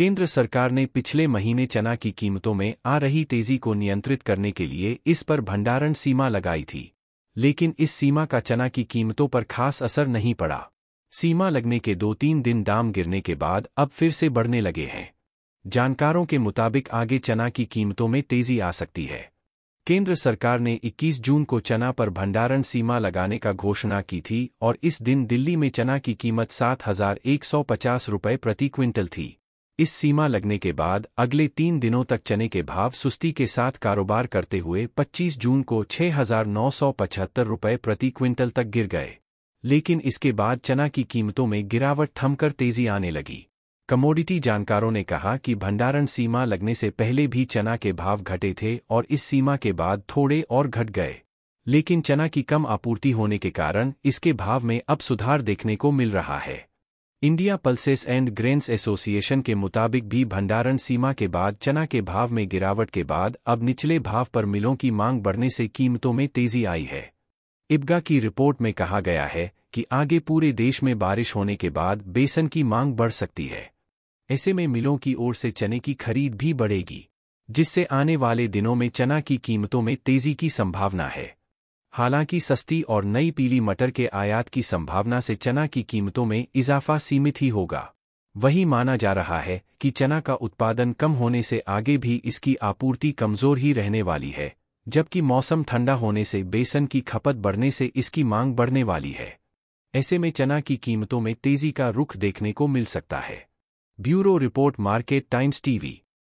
केंद्र सरकार ने पिछले महीने चना की कीमतों में आ रही तेजी को नियंत्रित करने के लिए इस पर भंडारण सीमा लगाई थी लेकिन इस सीमा का चना की कीमतों पर खास असर नहीं पड़ा सीमा लगने के दो तीन दिन दाम गिरने के बाद अब फिर से बढ़ने लगे हैं जानकारों के मुताबिक आगे चना की कीमतों में तेजी आ सकती है केंद्र सरकार ने 21 जून को चना पर भंडारण सीमा लगाने का घोषणा की थी और इस दिन दिल्ली में चना की कीमत सात हजार एक सौ पचास रुपये प्रति क्विंटल थी इस सीमा लगने के बाद अगले तीन दिनों तक चने के भाव सुस्ती के साथ कारोबार करते हुए 25 जून को छह रुपये प्रति क्विंटल तक गिर गए लेकिन इसके बाद चना की कीमतों में गिरावट थमकर तेजी आने लगी कमोडिटी जानकारों ने कहा कि भंडारण सीमा लगने से पहले भी चना के भाव घटे थे और इस सीमा के बाद थोड़े और घट गए लेकिन चना की कम आपूर्ति होने के कारण इसके भाव में अब सुधार देखने को मिल रहा है India pulses and grains association के मुताबिक भी भंडारण सीमा के बाद चना के भाव में गिरावट के बाद अब निचले भाव पर मिलों की मांग बढ़ने से कीमतों में तेजी आई है इब्गा की रिपोर्ट में कहा गया है कि आगे पूरे देश में बारिश होने के बाद बेसन की मांग बढ़ सकती है ऐसे में मिलों की ओर से चने की खरीद भी बढ़ेगी जिससे आने वाले दिनों में चना की कीमतों में तेजी की संभावना है हालांकि सस्ती और नई पीली मटर के आयात की संभावना से चना की कीमतों में इजाफा सीमित ही होगा वही माना जा रहा है कि चना का उत्पादन कम होने से आगे भी इसकी आपूर्ति कमजोर ही रहने वाली है जबकि मौसम ठंडा होने से बेसन की खपत बढ़ने से इसकी मांग बढ़ने वाली है ऐसे में चना की कीमतों में तेजी का रुख देखने को मिल सकता है bureau report Market Times TV